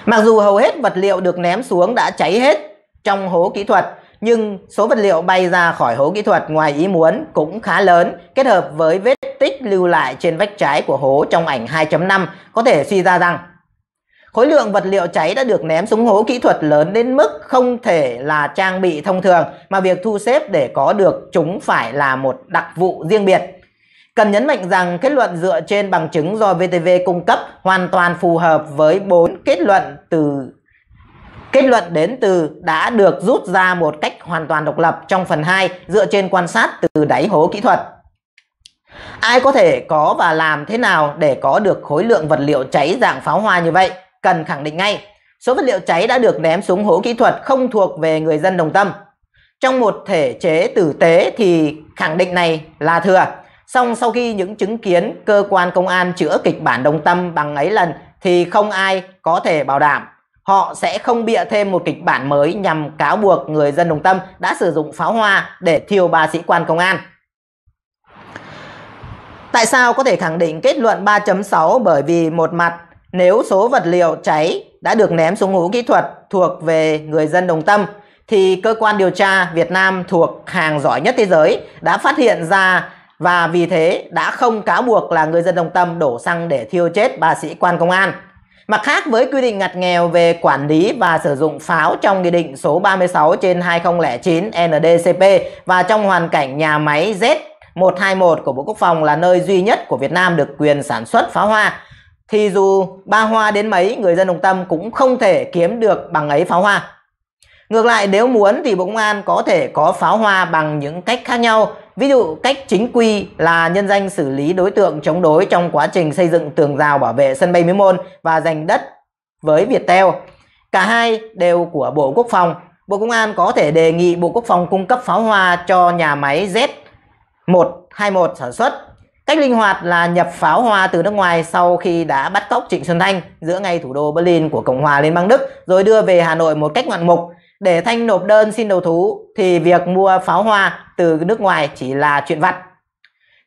Mặc dù hầu hết vật liệu được ném xuống đã cháy hết trong hố kỹ thuật, nhưng số vật liệu bay ra khỏi hố kỹ thuật ngoài ý muốn cũng khá lớn, kết hợp với vết tích lưu lại trên vách trái của hố trong ảnh 2.5 có thể suy ra rằng khối lượng vật liệu cháy đã được ném xuống hố kỹ thuật lớn đến mức không thể là trang bị thông thường mà việc thu xếp để có được chúng phải là một đặc vụ riêng biệt. Cần nhấn mạnh rằng kết luận dựa trên bằng chứng do VTV cung cấp hoàn toàn phù hợp với bốn kết luận từ Kết luận đến từ đã được rút ra một cách hoàn toàn độc lập trong phần 2 dựa trên quan sát từ đáy hố kỹ thuật. Ai có thể có và làm thế nào để có được khối lượng vật liệu cháy dạng pháo hoa như vậy? Cần khẳng định ngay, số vật liệu cháy đã được ném xuống hố kỹ thuật không thuộc về người dân Đồng Tâm. Trong một thể chế tử tế thì khẳng định này là thừa. Song sau khi những chứng kiến cơ quan công an chữa kịch bản Đồng Tâm bằng ấy lần thì không ai có thể bảo đảm họ sẽ không bịa thêm một kịch bản mới nhằm cáo buộc người dân đồng tâm đã sử dụng pháo hoa để thiêu ba sĩ quan công an. Tại sao có thể khẳng định kết luận 3.6 bởi vì một mặt nếu số vật liệu cháy đã được ném xuống hố kỹ thuật thuộc về người dân đồng tâm thì cơ quan điều tra Việt Nam thuộc hàng giỏi nhất thế giới đã phát hiện ra và vì thế đã không cáo buộc là người dân đồng tâm đổ xăng để thiêu chết ba sĩ quan công an. Mặt khác với quy định ngặt nghèo về quản lý và sử dụng pháo trong Nghị định số 36 trên 2009 NDCP và trong hoàn cảnh nhà máy Z121 của Bộ Quốc phòng là nơi duy nhất của Việt Nam được quyền sản xuất pháo hoa thì dù ba hoa đến mấy người dân Đồng Tâm cũng không thể kiếm được bằng ấy pháo hoa. Ngược lại nếu muốn thì Bộ Công an có thể có pháo hoa bằng những cách khác nhau. Ví dụ cách chính quy là nhân danh xử lý đối tượng chống đối trong quá trình xây dựng tường rào bảo vệ sân bay Miếu Môn và giành đất với Viettel. Cả hai đều của Bộ Quốc phòng. Bộ Công an có thể đề nghị Bộ Quốc phòng cung cấp pháo hoa cho nhà máy Z121 sản xuất. Cách linh hoạt là nhập pháo hoa từ nước ngoài sau khi đã bắt cóc Trịnh Xuân Thanh giữa ngay thủ đô Berlin của Cộng hòa Liên bang Đức rồi đưa về Hà Nội một cách ngoạn mục để Thanh nộp đơn xin đầu thú thì việc mua pháo hoa từ nước ngoài chỉ là chuyện vặt.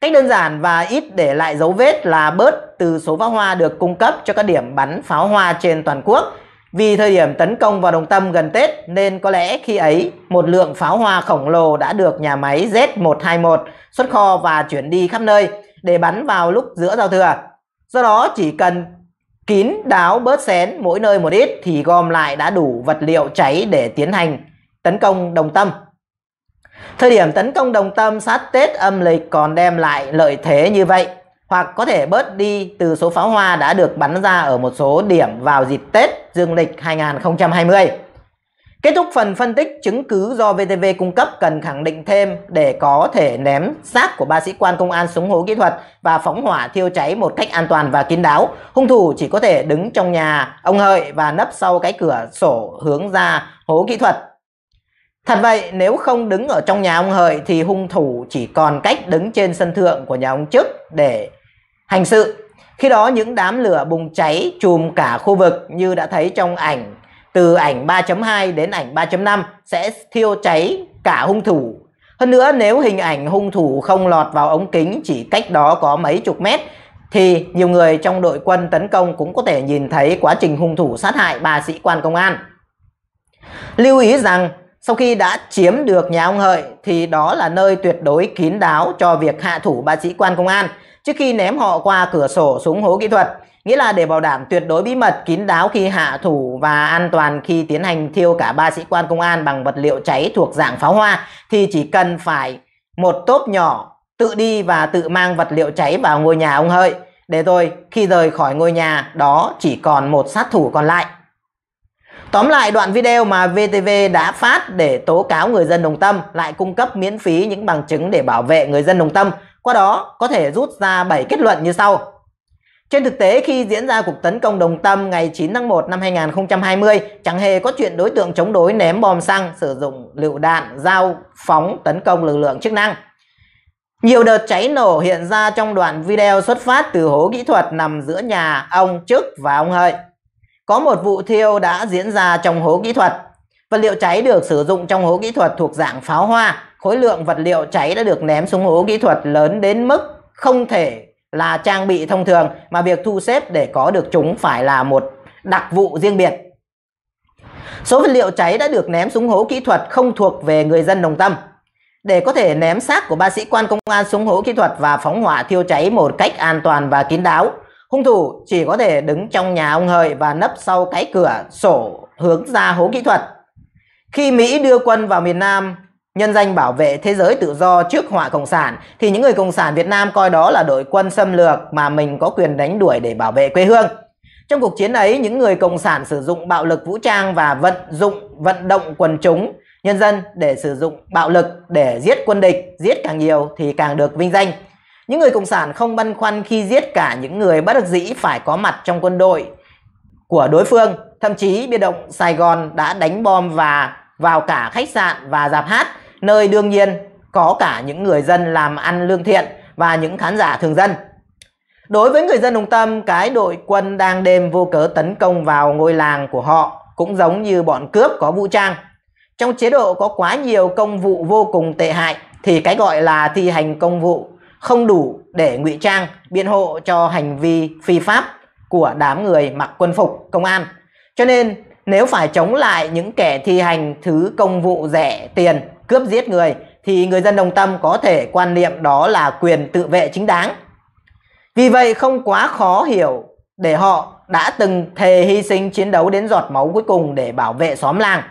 Cách đơn giản và ít để lại dấu vết là bớt từ số pháo hoa được cung cấp cho các điểm bắn pháo hoa trên toàn quốc. Vì thời điểm tấn công vào Đồng Tâm gần Tết nên có lẽ khi ấy một lượng pháo hoa khổng lồ đã được nhà máy Z121 xuất kho và chuyển đi khắp nơi để bắn vào lúc giữa giao thừa. Do đó chỉ cần kín đáo bớt xén mỗi nơi một ít thì gom lại đã đủ vật liệu cháy để tiến hành tấn công đồng tâm. Thời điểm tấn công đồng tâm sát Tết âm lịch còn đem lại lợi thế như vậy hoặc có thể bớt đi từ số pháo hoa đã được bắn ra ở một số điểm vào dịp Tết dương lịch 2020. Kết thúc phần phân tích chứng cứ do VTV cung cấp cần khẳng định thêm để có thể ném xác của ba sĩ quan công an xuống hố kỹ thuật và phóng hỏa thiêu cháy một cách an toàn và kín đáo. Hung thủ chỉ có thể đứng trong nhà ông Hợi và nấp sau cái cửa sổ hướng ra hố kỹ thuật. Thật vậy, nếu không đứng ở trong nhà ông Hợi thì hung thủ chỉ còn cách đứng trên sân thượng của nhà ông Chức để hành sự. Khi đó những đám lửa bùng cháy chùm cả khu vực như đã thấy trong ảnh từ ảnh 3.2 đến ảnh 3.5 sẽ thiêu cháy cả hung thủ. Hơn nữa nếu hình ảnh hung thủ không lọt vào ống kính chỉ cách đó có mấy chục mét thì nhiều người trong đội quân tấn công cũng có thể nhìn thấy quá trình hung thủ sát hại ba sĩ quan công an. Lưu ý rằng sau khi đã chiếm được nhà ông Hợi thì đó là nơi tuyệt đối kín đáo cho việc hạ thủ ba sĩ quan công an trước khi ném họ qua cửa sổ xuống hố kỹ thuật. Nghĩa là để bảo đảm tuyệt đối bí mật, kín đáo khi hạ thủ và an toàn khi tiến hành thiêu cả ba sĩ quan công an bằng vật liệu cháy thuộc dạng pháo hoa thì chỉ cần phải một tốp nhỏ tự đi và tự mang vật liệu cháy vào ngôi nhà ông Hợi. Để rồi khi rời khỏi ngôi nhà đó chỉ còn một sát thủ còn lại. Tóm lại đoạn video mà VTV đã phát để tố cáo người dân Đồng Tâm lại cung cấp miễn phí những bằng chứng để bảo vệ người dân Đồng Tâm. Qua đó có thể rút ra 7 kết luận như sau. Trên thực tế khi diễn ra cuộc tấn công Đồng Tâm ngày 9 tháng 1 năm 2020, chẳng hề có chuyện đối tượng chống đối ném bom xăng, sử dụng lựu đạn, dao, phóng tấn công lực lượng chức năng. Nhiều đợt cháy nổ hiện ra trong đoạn video xuất phát từ hố kỹ thuật nằm giữa nhà ông Trức và ông Hợi. Có một vụ thiêu đã diễn ra trong hố kỹ thuật. Vật liệu cháy được sử dụng trong hố kỹ thuật thuộc dạng pháo hoa. Khối lượng vật liệu cháy đã được ném xuống hố kỹ thuật lớn đến mức không thể là trang bị thông thường mà việc thu xếp để có được chúng phải là một đặc vụ riêng biệt. Số vật liệu cháy đã được ném xuống hố kỹ thuật không thuộc về người dân Đồng Tâm. Để có thể ném xác của ba sĩ quan công an xuống hố kỹ thuật và phóng hỏa thiêu cháy một cách an toàn và kín đáo, hung thủ chỉ có thể đứng trong nhà ông Hợi và nấp sau cái cửa sổ hướng ra hố kỹ thuật. Khi Mỹ đưa quân vào miền Nam, nhân danh bảo vệ thế giới tự do trước họa cộng sản thì những người cộng sản Việt Nam coi đó là đội quân xâm lược mà mình có quyền đánh đuổi để bảo vệ quê hương. Trong cuộc chiến ấy, những người cộng sản sử dụng bạo lực vũ trang và vận dụng vận động quần chúng nhân dân để sử dụng bạo lực để giết quân địch, giết càng nhiều thì càng được vinh danh. Những người cộng sản không băn khoăn khi giết cả những người bất đắc dĩ phải có mặt trong quân đội của đối phương, thậm chí biệt động Sài Gòn đã đánh bom và vào cả khách sạn và dạp hát nơi đương nhiên có cả những người dân làm ăn lương thiện và những khán giả thường dân. Đối với người dân đồng Tâm, cái đội quân đang đêm vô cớ tấn công vào ngôi làng của họ cũng giống như bọn cướp có vũ trang. Trong chế độ có quá nhiều công vụ vô cùng tệ hại thì cái gọi là thi hành công vụ không đủ để ngụy trang biện hộ cho hành vi phi pháp của đám người mặc quân phục công an. Cho nên nếu phải chống lại những kẻ thi hành thứ công vụ rẻ tiền cướp giết người thì người dân đồng tâm có thể quan niệm đó là quyền tự vệ chính đáng. Vì vậy không quá khó hiểu để họ đã từng thề hy sinh chiến đấu đến giọt máu cuối cùng để bảo vệ xóm làng.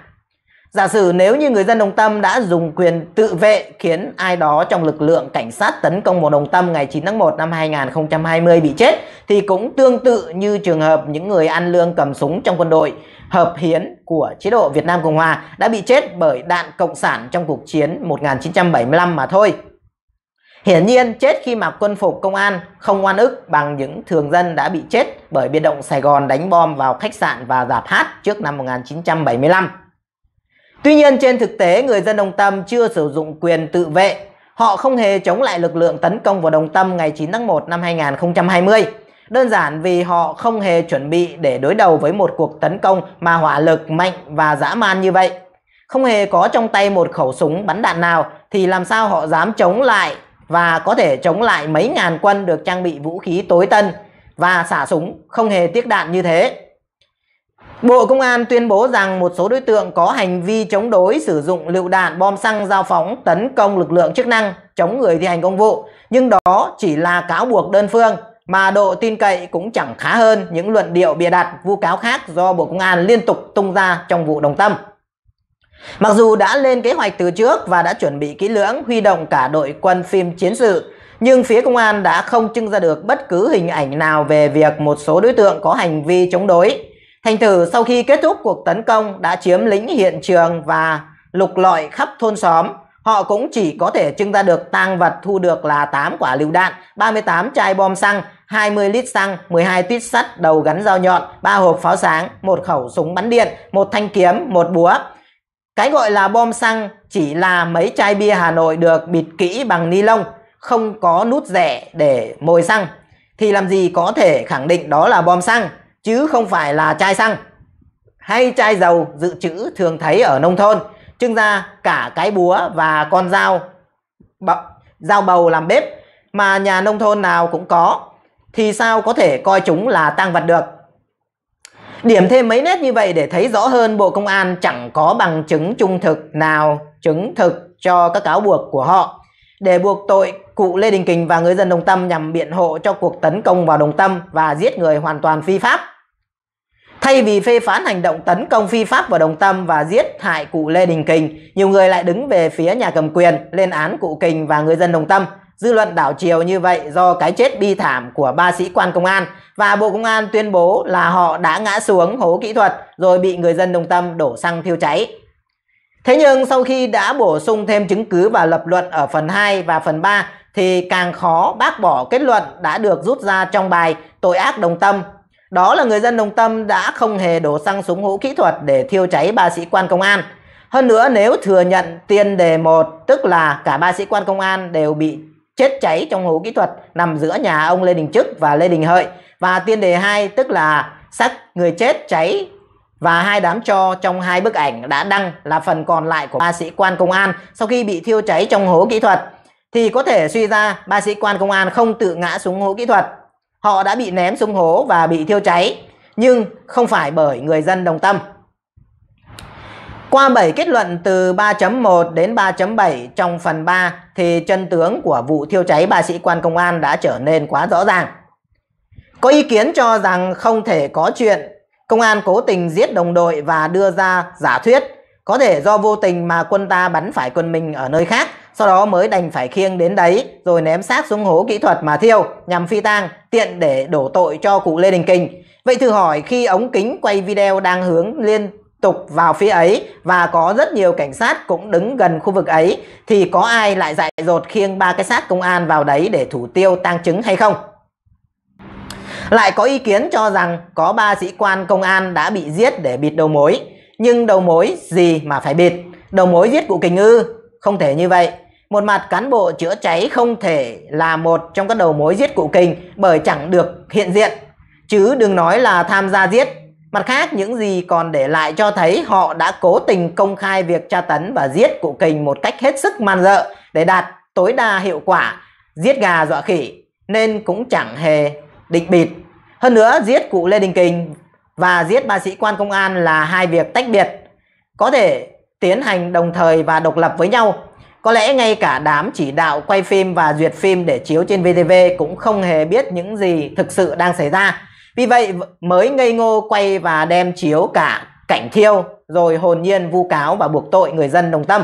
Giả sử nếu như người dân Đồng Tâm đã dùng quyền tự vệ khiến ai đó trong lực lượng cảnh sát tấn công một Đồng Tâm ngày 9 tháng 1 năm 2020 bị chết thì cũng tương tự như trường hợp những người ăn lương cầm súng trong quân đội hợp hiến của chế độ Việt Nam Cộng Hòa đã bị chết bởi đạn Cộng sản trong cuộc chiến 1975 mà thôi. Hiển nhiên chết khi mặc quân phục công an không oan ức bằng những thường dân đã bị chết bởi biệt động Sài Gòn đánh bom vào khách sạn và giảp hát trước năm 1975. Tuy nhiên trên thực tế người dân Đồng Tâm chưa sử dụng quyền tự vệ. Họ không hề chống lại lực lượng tấn công vào Đồng Tâm ngày 9 tháng 1 năm 2020 Đơn giản vì họ không hề chuẩn bị để đối đầu với một cuộc tấn công mà hỏa lực mạnh và dã man như vậy. Không hề có trong tay một khẩu súng bắn đạn nào thì làm sao họ dám chống lại và có thể chống lại mấy ngàn quân được trang bị vũ khí tối tân và xả súng không hề tiếc đạn như thế. Bộ Công an tuyên bố rằng một số đối tượng có hành vi chống đối sử dụng lựu đạn, bom xăng, giao phóng tấn công lực lượng chức năng, chống người thi hành công vụ, nhưng đó chỉ là cáo buộc đơn phương mà độ tin cậy cũng chẳng khá hơn những luận điệu bịa đặt vu cáo khác do Bộ Công an liên tục tung ra trong vụ Đồng Tâm. Mặc dù đã lên kế hoạch từ trước và đã chuẩn bị kỹ lưỡng huy động cả đội quân phim chiến sự, nhưng phía công an đã không trưng ra được bất cứ hình ảnh nào về việc một số đối tượng có hành vi chống đối. Thành thử sau khi kết thúc cuộc tấn công đã chiếm lĩnh hiện trường và lục lọi khắp thôn xóm, họ cũng chỉ có thể trưng ra được tang vật thu được là 8 quả lựu đạn, 38 chai bom xăng 20 lít xăng, 12 tuyết sắt đầu gắn dao nhọn, 3 hộp pháo sáng, một khẩu súng bắn điện, một thanh kiếm, một búa. Cái gọi là bom xăng chỉ là mấy chai bia Hà Nội được bịt kỹ bằng ni lông, không có nút rẻ để mồi xăng. Thì làm gì có thể khẳng định đó là bom xăng, chứ không phải là chai xăng. Hay chai dầu dự trữ thường thấy ở nông thôn. Trưng ra cả cái búa và con dao, bọ, dao bầu làm bếp mà nhà nông thôn nào cũng có thì sao có thể coi chúng là tang vật được. Điểm thêm mấy nét như vậy để thấy rõ hơn Bộ Công an chẳng có bằng chứng trung thực nào chứng thực cho các cáo buộc của họ để buộc tội cụ Lê Đình Kình và người dân Đồng Tâm nhằm biện hộ cho cuộc tấn công vào Đồng Tâm và giết người hoàn toàn phi pháp. Thay vì phê phán hành động tấn công phi pháp vào Đồng Tâm và giết hại cụ Lê Đình Kình, nhiều người lại đứng về phía nhà cầm quyền lên án cụ Kình và người dân Đồng Tâm Dư luận đảo chiều như vậy do cái chết bi thảm của ba sĩ quan công an và Bộ Công an tuyên bố là họ đã ngã xuống hố kỹ thuật rồi bị người dân đồng tâm đổ xăng thiêu cháy. Thế nhưng sau khi đã bổ sung thêm chứng cứ và lập luận ở phần 2 và phần 3 thì càng khó bác bỏ kết luận đã được rút ra trong bài Tội ác đồng tâm. Đó là người dân đồng tâm đã không hề đổ xăng súng hũ kỹ thuật để thiêu cháy ba sĩ quan công an. Hơn nữa nếu thừa nhận tiền đề 1 tức là cả ba sĩ quan công an đều bị chết cháy trong hố kỹ thuật nằm giữa nhà ông Lê Đình Trức và Lê Đình Hợi và tiên đề 2 tức là xác người chết cháy và hai đám cho trong hai bức ảnh đã đăng là phần còn lại của ba sĩ quan công an sau khi bị thiêu cháy trong hố kỹ thuật thì có thể suy ra ba sĩ quan công an không tự ngã xuống hố kỹ thuật họ đã bị ném xuống hố và bị thiêu cháy nhưng không phải bởi người dân đồng tâm qua 7 kết luận từ 3.1 đến 3.7 trong phần 3 thì chân tướng của vụ thiêu cháy ba sĩ quan công an đã trở nên quá rõ ràng. Có ý kiến cho rằng không thể có chuyện công an cố tình giết đồng đội và đưa ra giả thuyết có thể do vô tình mà quân ta bắn phải quân mình ở nơi khác, sau đó mới đành phải khiêng đến đấy rồi ném xác xuống hố kỹ thuật mà thiêu nhằm phi tang, tiện để đổ tội cho cụ Lê Đình Kình. Vậy thử hỏi khi ống kính quay video đang hướng liên tục vào phía ấy và có rất nhiều cảnh sát cũng đứng gần khu vực ấy thì có ai lại dại dột khiêng ba cái xác công an vào đấy để thủ tiêu tang chứng hay không? Lại có ý kiến cho rằng có ba sĩ quan công an đã bị giết để bịt đầu mối nhưng đầu mối gì mà phải bịt? Đầu mối giết cụ kình ư? Không thể như vậy. Một mặt cán bộ chữa cháy không thể là một trong các đầu mối giết cụ kình bởi chẳng được hiện diện. Chứ đừng nói là tham gia giết Mặt khác, những gì còn để lại cho thấy họ đã cố tình công khai việc tra tấn và giết cụ kình một cách hết sức man dợ để đạt tối đa hiệu quả giết gà dọa khỉ nên cũng chẳng hề định bịt. Hơn nữa, giết cụ Lê Đình Kình và giết ba sĩ quan công an là hai việc tách biệt, có thể tiến hành đồng thời và độc lập với nhau. Có lẽ ngay cả đám chỉ đạo quay phim và duyệt phim để chiếu trên VTV cũng không hề biết những gì thực sự đang xảy ra vì vậy mới ngây ngô quay và đem chiếu cả cảnh thiêu rồi hồn nhiên vu cáo và buộc tội người dân đồng tâm.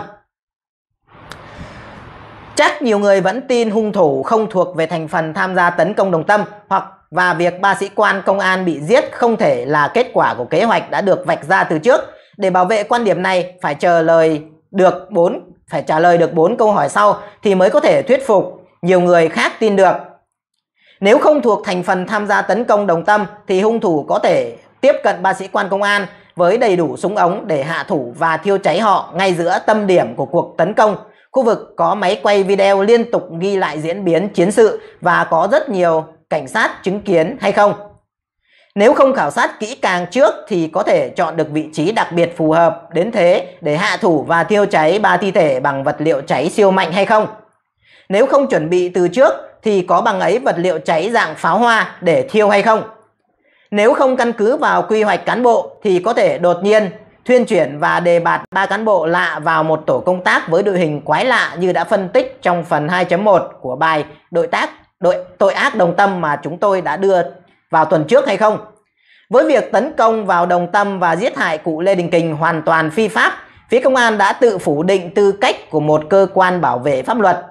Chắc nhiều người vẫn tin hung thủ không thuộc về thành phần tham gia tấn công đồng tâm hoặc và việc ba sĩ quan công an bị giết không thể là kết quả của kế hoạch đã được vạch ra từ trước. Để bảo vệ quan điểm này phải chờ lời được bốn phải trả lời được bốn câu hỏi sau thì mới có thể thuyết phục nhiều người khác tin được nếu không thuộc thành phần tham gia tấn công đồng tâm thì hung thủ có thể tiếp cận ba sĩ quan công an với đầy đủ súng ống để hạ thủ và thiêu cháy họ ngay giữa tâm điểm của cuộc tấn công. Khu vực có máy quay video liên tục ghi lại diễn biến chiến sự và có rất nhiều cảnh sát chứng kiến hay không. Nếu không khảo sát kỹ càng trước thì có thể chọn được vị trí đặc biệt phù hợp đến thế để hạ thủ và thiêu cháy ba thi thể bằng vật liệu cháy siêu mạnh hay không. Nếu không chuẩn bị từ trước thì có bằng ấy vật liệu cháy dạng pháo hoa để thiêu hay không? Nếu không căn cứ vào quy hoạch cán bộ thì có thể đột nhiên thuyên chuyển và đề bạt ba cán bộ lạ vào một tổ công tác với đội hình quái lạ như đã phân tích trong phần 2.1 của bài đội tác đội tội ác đồng tâm mà chúng tôi đã đưa vào tuần trước hay không? Với việc tấn công vào đồng tâm và giết hại cụ Lê Đình Kình hoàn toàn phi pháp, phía công an đã tự phủ định tư cách của một cơ quan bảo vệ pháp luật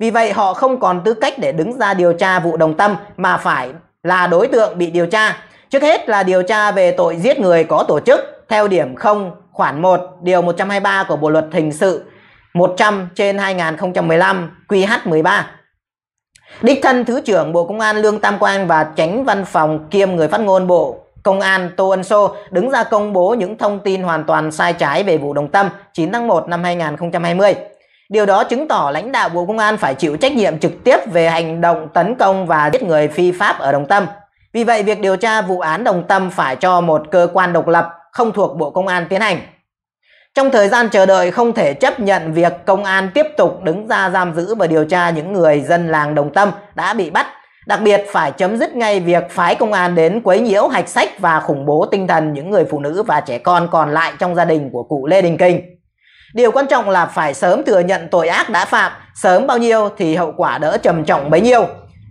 vì vậy họ không còn tư cách để đứng ra điều tra vụ đồng tâm mà phải là đối tượng bị điều tra. Trước hết là điều tra về tội giết người có tổ chức theo điểm 0 khoản 1 điều 123 của Bộ luật hình sự 100 trên 2015 QH13. Đích thân Thứ trưởng Bộ Công an Lương Tam Quang và Tránh Văn phòng kiêm người phát ngôn Bộ Công an Tô Ân Sô đứng ra công bố những thông tin hoàn toàn sai trái về vụ đồng tâm 9 tháng 1 năm 2020. Điều đó chứng tỏ lãnh đạo Bộ Công an phải chịu trách nhiệm trực tiếp về hành động tấn công và giết người phi pháp ở Đồng Tâm. Vì vậy, việc điều tra vụ án Đồng Tâm phải cho một cơ quan độc lập không thuộc Bộ Công an tiến hành. Trong thời gian chờ đợi không thể chấp nhận việc công an tiếp tục đứng ra giam giữ và điều tra những người dân làng Đồng Tâm đã bị bắt. Đặc biệt phải chấm dứt ngay việc phái công an đến quấy nhiễu hạch sách và khủng bố tinh thần những người phụ nữ và trẻ con còn lại trong gia đình của cụ Lê Đình Kình. Điều quan trọng là phải sớm thừa nhận tội ác đã phạm, sớm bao nhiêu thì hậu quả đỡ trầm trọng bấy nhiêu.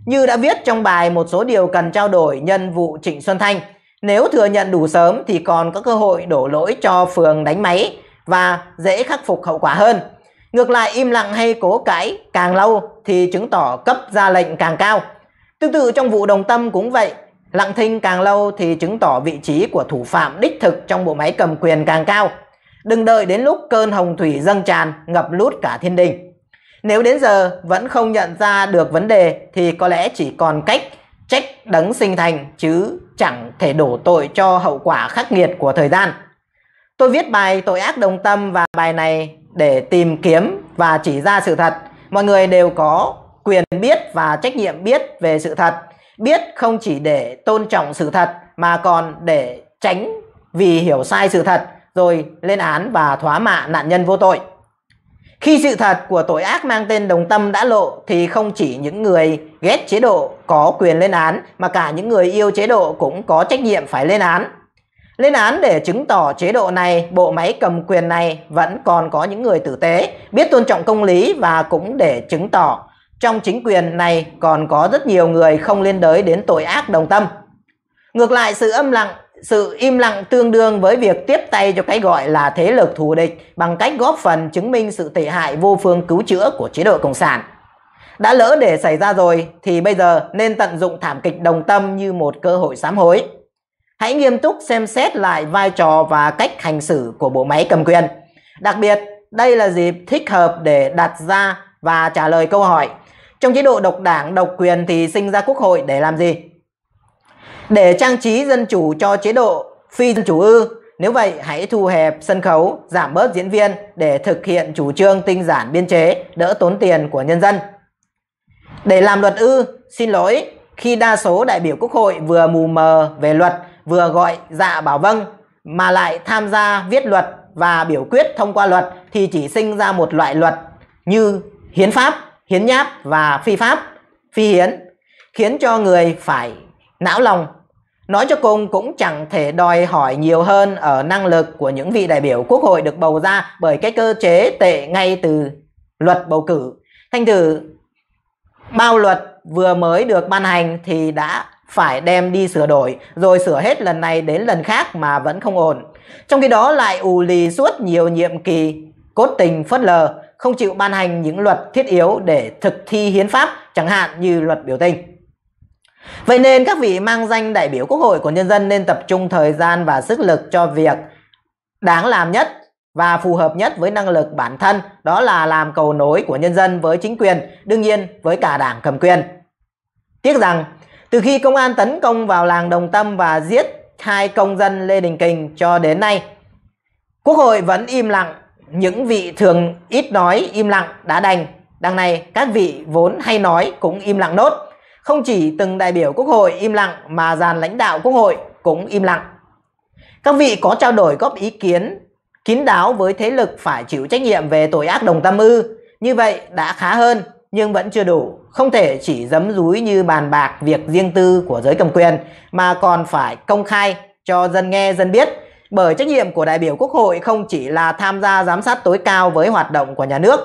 Như đã viết trong bài một số điều cần trao đổi nhân vụ Trịnh Xuân Thanh, nếu thừa nhận đủ sớm thì còn có cơ hội đổ lỗi cho phường đánh máy và dễ khắc phục hậu quả hơn. Ngược lại im lặng hay cố cãi càng lâu thì chứng tỏ cấp ra lệnh càng cao. Tương tự trong vụ đồng tâm cũng vậy, lặng thinh càng lâu thì chứng tỏ vị trí của thủ phạm đích thực trong bộ máy cầm quyền càng cao. Đừng đợi đến lúc cơn hồng thủy dâng tràn, ngập lút cả thiên đình. Nếu đến giờ vẫn không nhận ra được vấn đề thì có lẽ chỉ còn cách trách đấng sinh thành chứ chẳng thể đổ tội cho hậu quả khắc nghiệt của thời gian. Tôi viết bài tội ác đồng tâm và bài này để tìm kiếm và chỉ ra sự thật. Mọi người đều có quyền biết và trách nhiệm biết về sự thật. Biết không chỉ để tôn trọng sự thật mà còn để tránh vì hiểu sai sự thật rồi lên án và thóa mạ nạn nhân vô tội. Khi sự thật của tội ác mang tên đồng tâm đã lộ thì không chỉ những người ghét chế độ có quyền lên án mà cả những người yêu chế độ cũng có trách nhiệm phải lên án. Lên án để chứng tỏ chế độ này, bộ máy cầm quyền này vẫn còn có những người tử tế, biết tôn trọng công lý và cũng để chứng tỏ trong chính quyền này còn có rất nhiều người không liên đới đến tội ác đồng tâm. Ngược lại sự âm lặng sự im lặng tương đương với việc tiếp tay cho cái gọi là thế lực thù địch bằng cách góp phần chứng minh sự tệ hại vô phương cứu chữa của chế độ cộng sản. Đã lỡ để xảy ra rồi thì bây giờ nên tận dụng thảm kịch đồng tâm như một cơ hội sám hối. Hãy nghiêm túc xem xét lại vai trò và cách hành xử của bộ máy cầm quyền. Đặc biệt, đây là dịp thích hợp để đặt ra và trả lời câu hỏi trong chế độ độc đảng, độc quyền thì sinh ra quốc hội để làm gì? để trang trí dân chủ cho chế độ phi dân chủ ư nếu vậy hãy thu hẹp sân khấu giảm bớt diễn viên để thực hiện chủ trương tinh giản biên chế đỡ tốn tiền của nhân dân để làm luật ư xin lỗi khi đa số đại biểu quốc hội vừa mù mờ về luật vừa gọi dạ bảo vâng mà lại tham gia viết luật và biểu quyết thông qua luật thì chỉ sinh ra một loại luật như hiến pháp hiến nháp và phi pháp phi hiến khiến cho người phải não lòng Nói cho cùng cũng chẳng thể đòi hỏi nhiều hơn ở năng lực của những vị đại biểu quốc hội được bầu ra bởi cái cơ chế tệ ngay từ luật bầu cử. Thành thử bao luật vừa mới được ban hành thì đã phải đem đi sửa đổi rồi sửa hết lần này đến lần khác mà vẫn không ổn. Trong khi đó lại ù lì suốt nhiều nhiệm kỳ cốt tình phớt lờ không chịu ban hành những luật thiết yếu để thực thi hiến pháp chẳng hạn như luật biểu tình. Vậy nên các vị mang danh đại biểu Quốc hội của nhân dân nên tập trung thời gian và sức lực cho việc đáng làm nhất và phù hợp nhất với năng lực bản thân, đó là làm cầu nối của nhân dân với chính quyền, đương nhiên với cả đảng cầm quyền. Tiếc rằng, từ khi công an tấn công vào làng Đồng Tâm và giết hai công dân Lê Đình Kình cho đến nay, Quốc hội vẫn im lặng, những vị thường ít nói im lặng đã đành, đằng này các vị vốn hay nói cũng im lặng nốt. Không chỉ từng đại biểu Quốc hội im lặng mà dàn lãnh đạo Quốc hội cũng im lặng. Các vị có trao đổi góp ý kiến kín đáo với thế lực phải chịu trách nhiệm về tội ác đồng tâm ư. Như vậy đã khá hơn nhưng vẫn chưa đủ. Không thể chỉ dấm dúi như bàn bạc việc riêng tư của giới cầm quyền mà còn phải công khai cho dân nghe dân biết. Bởi trách nhiệm của đại biểu Quốc hội không chỉ là tham gia giám sát tối cao với hoạt động của nhà nước.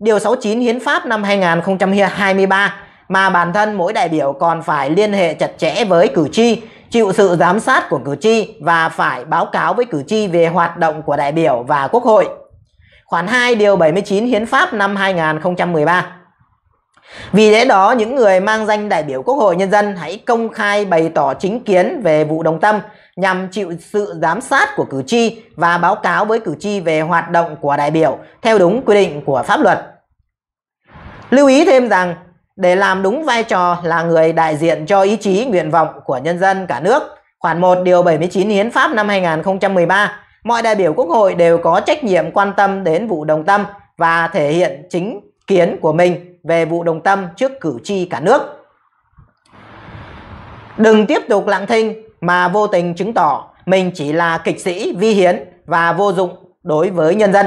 Điều 69 Hiến pháp năm 2023 mà bản thân mỗi đại biểu còn phải liên hệ chặt chẽ với cử tri, chịu sự giám sát của cử tri và phải báo cáo với cử tri về hoạt động của đại biểu và quốc hội. Khoản 2 điều 79 Hiến pháp năm 2013. Vì lẽ đó, những người mang danh đại biểu Quốc hội Nhân dân hãy công khai bày tỏ chính kiến về vụ đồng tâm nhằm chịu sự giám sát của cử tri và báo cáo với cử tri về hoạt động của đại biểu theo đúng quy định của pháp luật. Lưu ý thêm rằng để làm đúng vai trò là người đại diện cho ý chí nguyện vọng của nhân dân cả nước. Khoản 1 điều 79 Hiến pháp năm 2013, mọi đại biểu Quốc hội đều có trách nhiệm quan tâm đến vụ đồng tâm và thể hiện chính kiến của mình về vụ đồng tâm trước cử tri cả nước. Đừng tiếp tục lặng thinh mà vô tình chứng tỏ mình chỉ là kịch sĩ vi hiến và vô dụng đối với nhân dân.